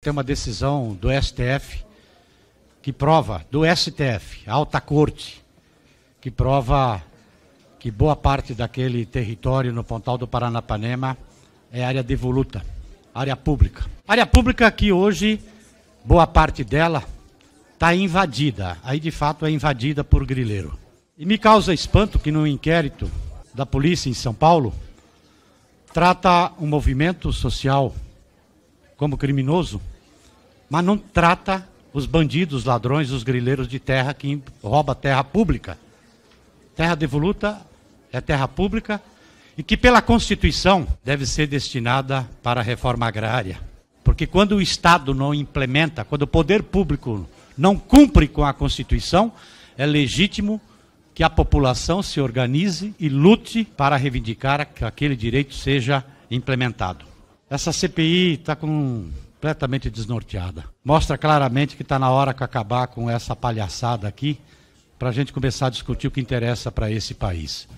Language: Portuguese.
Tem uma decisão do STF que prova, do STF, alta corte, que prova que boa parte daquele território no Pontal do Paranapanema é área devoluta, área pública. Área pública que hoje, boa parte dela, está invadida. Aí, de fato, é invadida por grileiro. E me causa espanto que, no inquérito da polícia em São Paulo, trata um movimento social como criminoso, mas não trata os bandidos, os ladrões, os grileiros de terra que rouba terra pública. Terra devoluta é terra pública e que pela Constituição deve ser destinada para a reforma agrária. Porque quando o Estado não implementa, quando o poder público não cumpre com a Constituição, é legítimo que a população se organize e lute para reivindicar que aquele direito seja implementado. Essa CPI está completamente desnorteada. Mostra claramente que está na hora de acabar com essa palhaçada aqui para a gente começar a discutir o que interessa para esse país.